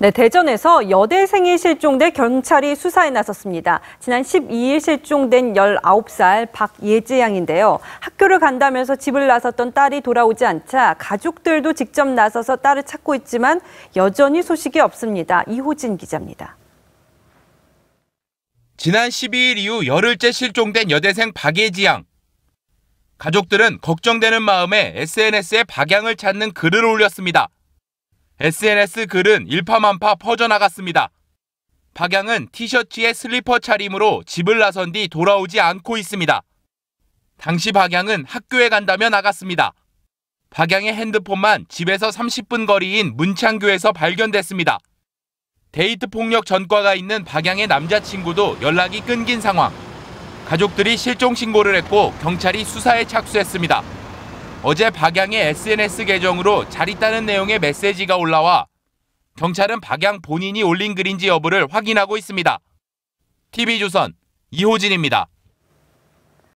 네, 대전에서 여대생이 실종돼 경찰이 수사에 나섰습니다. 지난 12일 실종된 19살 박예지 양인데요. 학교를 간다면서 집을 나섰던 딸이 돌아오지 않자 가족들도 직접 나서서 딸을 찾고 있지만 여전히 소식이 없습니다. 이호진 기자입니다. 지난 12일 이후 열흘째 실종된 여대생 박예지 양. 가족들은 걱정되는 마음에 SNS에 박양을 찾는 글을 올렸습니다. SNS 글은 일파만파 퍼져나갔습니다. 박양은 티셔츠에 슬리퍼 차림으로 집을 나선 뒤 돌아오지 않고 있습니다. 당시 박양은 학교에 간다며 나갔습니다. 박양의 핸드폰만 집에서 30분 거리인 문창교에서 발견됐습니다. 데이트 폭력 전과가 있는 박양의 남자친구도 연락이 끊긴 상황. 가족들이 실종 신고를 했고 경찰이 수사에 착수했습니다. 어제 박양의 SNS 계정으로 잘 있다는 내용의 메시지가 올라와 경찰은 박양 본인이 올린 글인지 여부를 확인하고 있습니다. TV조선 이호진입니다.